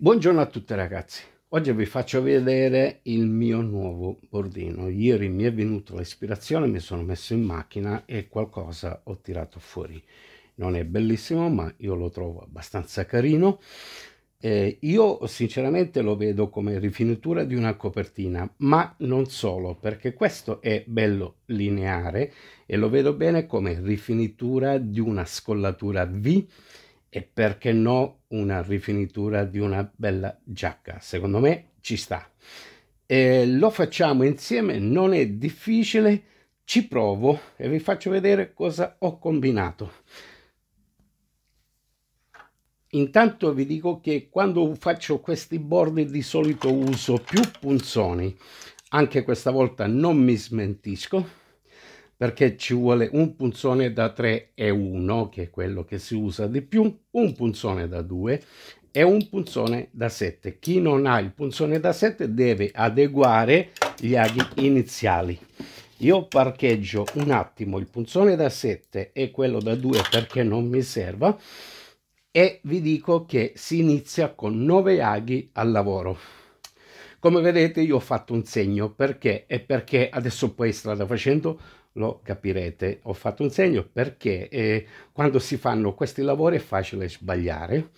Buongiorno a tutti ragazzi, oggi vi faccio vedere il mio nuovo bordino. Ieri mi è venuta l'ispirazione, mi sono messo in macchina e qualcosa ho tirato fuori. Non è bellissimo ma io lo trovo abbastanza carino. Eh, io sinceramente lo vedo come rifinitura di una copertina, ma non solo, perché questo è bello lineare e lo vedo bene come rifinitura di una scollatura V e perché no una rifinitura di una bella giacca. Secondo me ci sta. E lo facciamo insieme, non è difficile, ci provo e vi faccio vedere cosa ho combinato. Intanto vi dico che quando faccio questi bordi di solito uso più punzoni, anche questa volta non mi smentisco perché ci vuole un punzone da 3 e 1, che è quello che si usa di più, un punzone da 2 e un punzone da 7. Chi non ha il punzone da 7 deve adeguare gli aghi iniziali. Io parcheggio un attimo il punzone da 7 e quello da 2 perché non mi serva e vi dico che si inizia con 9 aghi al lavoro. Come vedete io ho fatto un segno perché e perché adesso poi strada facendo lo capirete. Ho fatto un segno perché eh, quando si fanno questi lavori è facile sbagliare.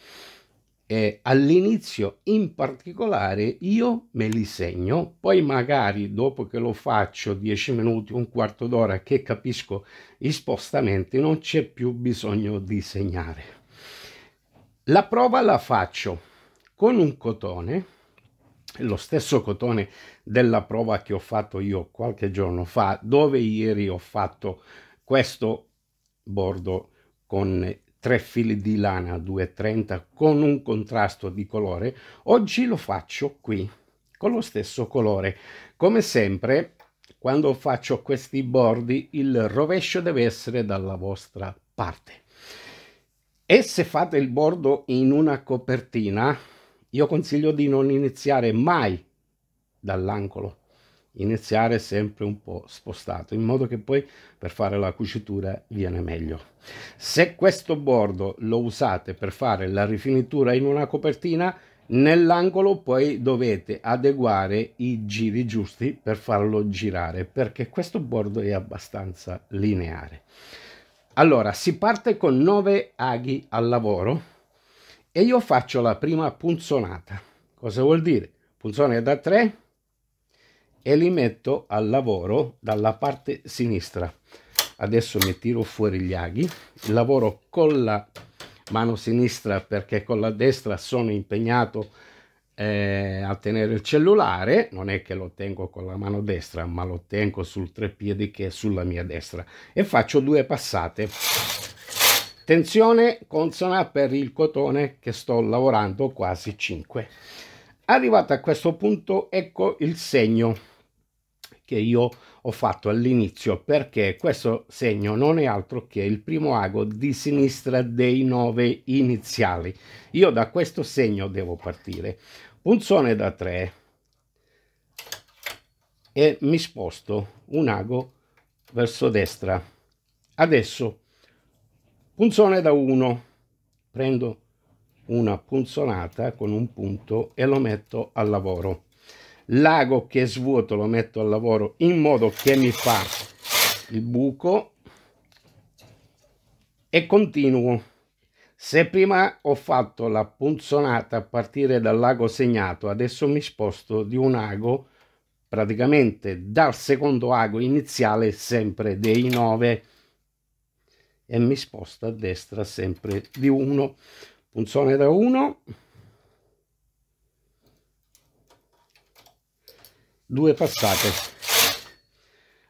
E all'inizio in particolare io me li segno, poi magari dopo che lo faccio 10 minuti, un quarto d'ora che capisco gli spostamenti, non c'è più bisogno di segnare. La prova la faccio con un cotone lo stesso cotone della prova che ho fatto io qualche giorno fa, dove ieri ho fatto questo bordo con tre fili di lana 230 con un contrasto di colore, oggi lo faccio qui con lo stesso colore. Come sempre, quando faccio questi bordi, il rovescio deve essere dalla vostra parte. E se fate il bordo in una copertina, io consiglio di non iniziare mai dall'angolo, iniziare sempre un po' spostato, in modo che poi per fare la cucitura viene meglio. Se questo bordo lo usate per fare la rifinitura in una copertina, nell'angolo poi dovete adeguare i giri giusti per farlo girare, perché questo bordo è abbastanza lineare. Allora, si parte con 9 aghi al lavoro, e io faccio la prima punzonata. Cosa vuol dire? Punzone da 3 e li metto al lavoro dalla parte sinistra. Adesso mi tiro fuori gli aghi, lavoro con la mano sinistra perché con la destra sono impegnato eh, a tenere il cellulare, non è che lo tengo con la mano destra, ma lo tengo sul treppiedi che è sulla mia destra e faccio due passate Tensione consona per il cotone che sto lavorando quasi 5. Arrivato a questo punto ecco il segno che io ho fatto all'inizio perché questo segno non è altro che il primo ago di sinistra dei 9 iniziali. Io da questo segno devo partire. Punzone da 3 e mi sposto un ago verso destra. Adesso punzone da 1 prendo una punzonata con un punto e lo metto al lavoro l'ago che svuoto lo metto al lavoro in modo che mi fa il buco e continuo se prima ho fatto la punzonata a partire dall'ago segnato adesso mi sposto di un ago praticamente dal secondo ago iniziale sempre dei 9 e mi sposto a destra sempre di 1 punzone da 1 due passate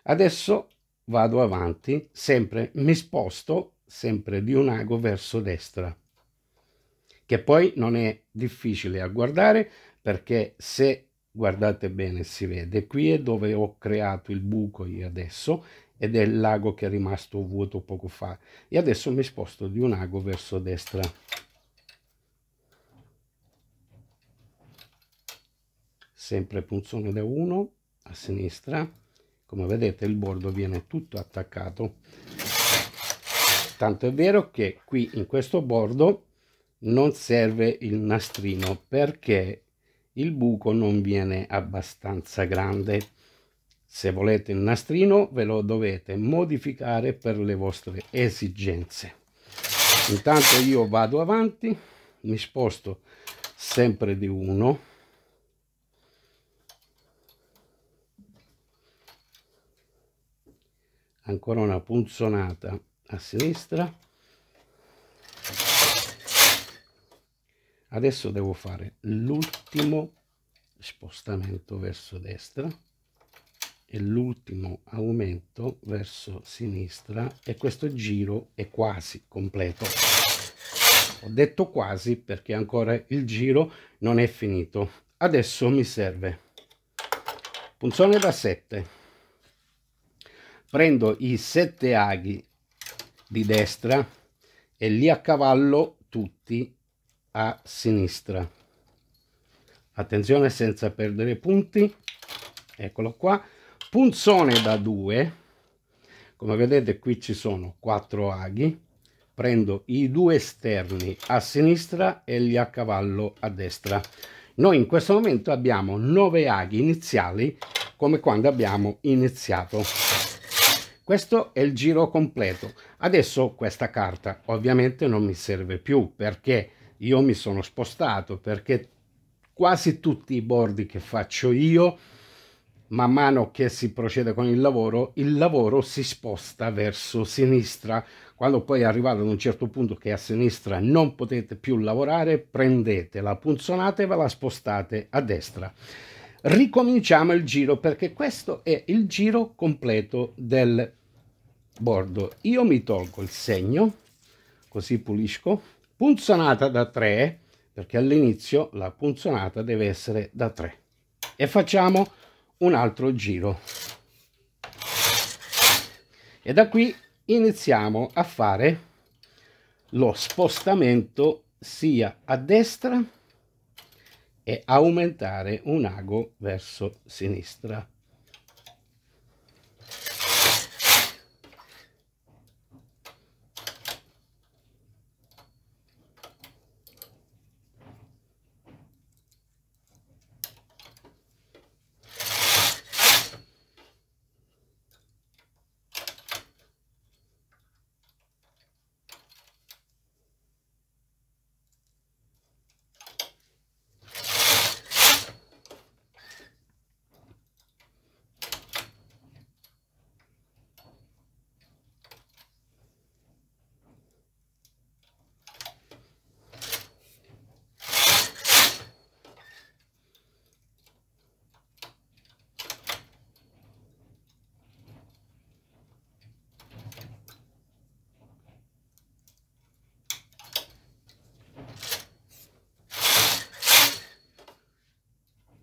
adesso vado avanti sempre mi sposto sempre di un ago verso destra che poi non è difficile a guardare perché se guardate bene si vede qui è dove ho creato il buco io adesso ed è il lago che è rimasto vuoto poco fa e adesso mi sposto di un ago verso destra sempre punzone da 1 a sinistra come vedete il bordo viene tutto attaccato tanto è vero che qui in questo bordo non serve il nastrino perché il buco non viene abbastanza grande se volete il nastrino ve lo dovete modificare per le vostre esigenze. Intanto io vado avanti, mi sposto sempre di uno. Ancora una punzonata a sinistra. Adesso devo fare l'ultimo spostamento verso destra e l'ultimo aumento verso sinistra e questo giro è quasi completo ho detto quasi perché ancora il giro non è finito adesso mi serve punzone da 7 prendo i sette aghi di destra e li accavallo tutti a sinistra attenzione senza perdere punti eccolo qua punzone da 2 come vedete qui ci sono quattro aghi prendo i due esterni a sinistra e li accavallo a destra noi in questo momento abbiamo 9 aghi iniziali come quando abbiamo iniziato questo è il giro completo adesso questa carta ovviamente non mi serve più perché io mi sono spostato perché quasi tutti i bordi che faccio io man mano che si procede con il lavoro, il lavoro si sposta verso sinistra. Quando poi arrivate ad un certo punto che a sinistra non potete più lavorare, prendete la punzonata e ve la spostate a destra. Ricominciamo il giro perché questo è il giro completo del bordo. Io mi tolgo il segno, così pulisco, punzonata da 3, perché all'inizio la punzonata deve essere da 3. E facciamo un altro giro e da qui iniziamo a fare lo spostamento sia a destra e aumentare un ago verso sinistra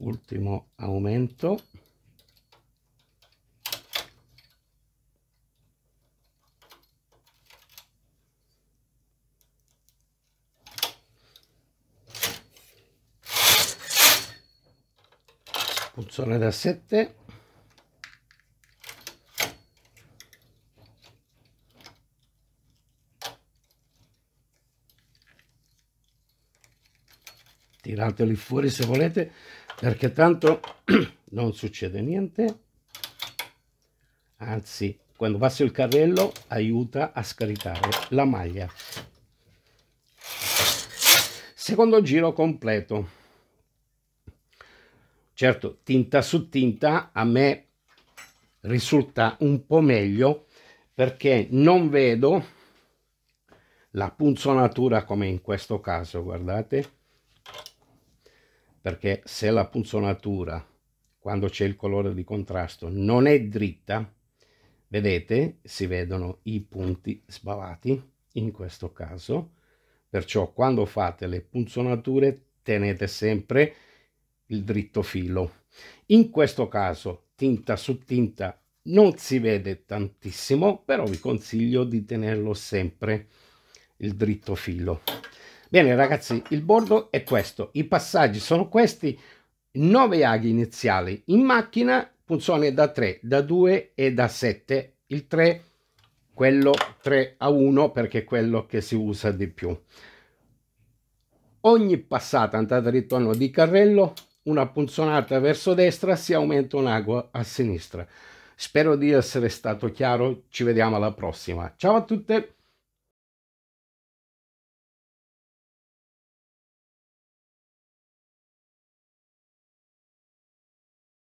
ultimo aumento punzone da 7 tirateli fuori se volete perché tanto non succede niente anzi quando passo il carrello aiuta a scaricare la maglia secondo giro completo certo tinta su tinta a me risulta un po meglio perché non vedo la punzonatura come in questo caso guardate perché se la punzonatura quando c'è il colore di contrasto non è dritta vedete si vedono i punti sbavati in questo caso perciò quando fate le punzonature tenete sempre il dritto filo in questo caso tinta su tinta non si vede tantissimo però vi consiglio di tenerlo sempre il dritto filo Bene ragazzi, il bordo è questo, i passaggi sono questi, 9 aghi iniziali in macchina, punzone da 3, da 2 e da 7, il 3 quello 3 a 1 perché è quello che si usa di più. Ogni passata andata e ritorno di carrello, una punzonata verso destra si aumenta un ago a sinistra. Spero di essere stato chiaro, ci vediamo alla prossima. Ciao a tutte!